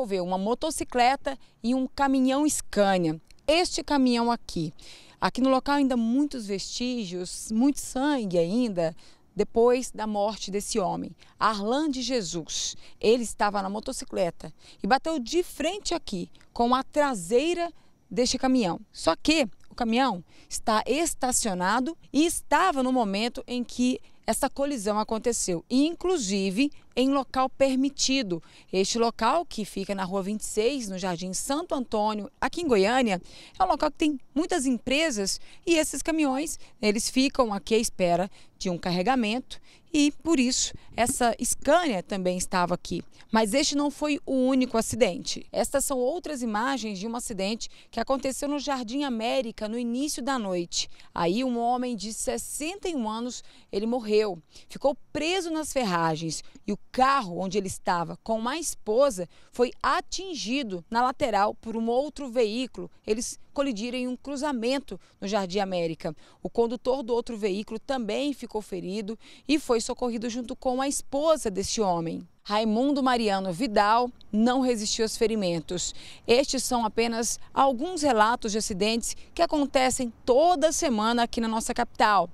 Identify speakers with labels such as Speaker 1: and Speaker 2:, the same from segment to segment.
Speaker 1: envolveu uma motocicleta e um caminhão Scania. Este caminhão aqui. Aqui no local ainda muitos vestígios, muito sangue ainda depois da morte desse homem, Arlan de Jesus. Ele estava na motocicleta e bateu de frente aqui com a traseira deste caminhão. Só que o caminhão está estacionado e estava no momento em que essa colisão aconteceu. E, inclusive, em local permitido. Este local, que fica na rua 26, no Jardim Santo Antônio, aqui em Goiânia, é um local que tem muitas empresas e esses caminhões, eles ficam aqui à espera de um carregamento e por isso essa Scania também estava aqui. Mas este não foi o único acidente. Estas são outras imagens de um acidente que aconteceu no Jardim América no início da noite. Aí um homem de 61 anos, ele morreu, ficou preso nas ferragens e o carro onde ele estava com uma esposa foi atingido na lateral por um outro veículo. Eles colidiram em um cruzamento no Jardim América. O condutor do outro veículo também ficou ferido e foi socorrido junto com a esposa deste homem. Raimundo Mariano Vidal não resistiu aos ferimentos. Estes são apenas alguns relatos de acidentes que acontecem toda semana aqui na nossa capital.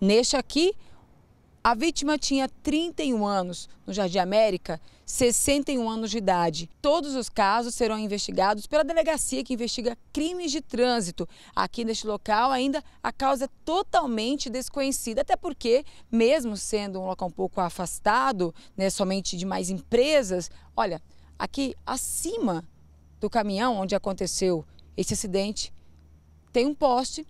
Speaker 1: Neste aqui, a vítima tinha 31 anos, no Jardim América, 61 anos de idade. Todos os casos serão investigados pela delegacia que investiga crimes de trânsito. Aqui neste local, ainda a causa é totalmente desconhecida, até porque, mesmo sendo um local um pouco afastado, né, somente de mais empresas, olha, aqui acima do caminhão onde aconteceu esse acidente, tem um poste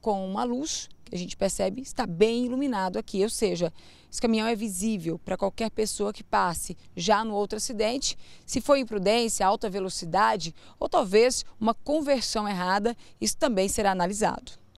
Speaker 1: com uma luz a gente percebe está bem iluminado aqui, ou seja, esse caminhão é visível para qualquer pessoa que passe. Já no outro acidente, se foi imprudência, alta velocidade ou talvez uma conversão errada, isso também será analisado.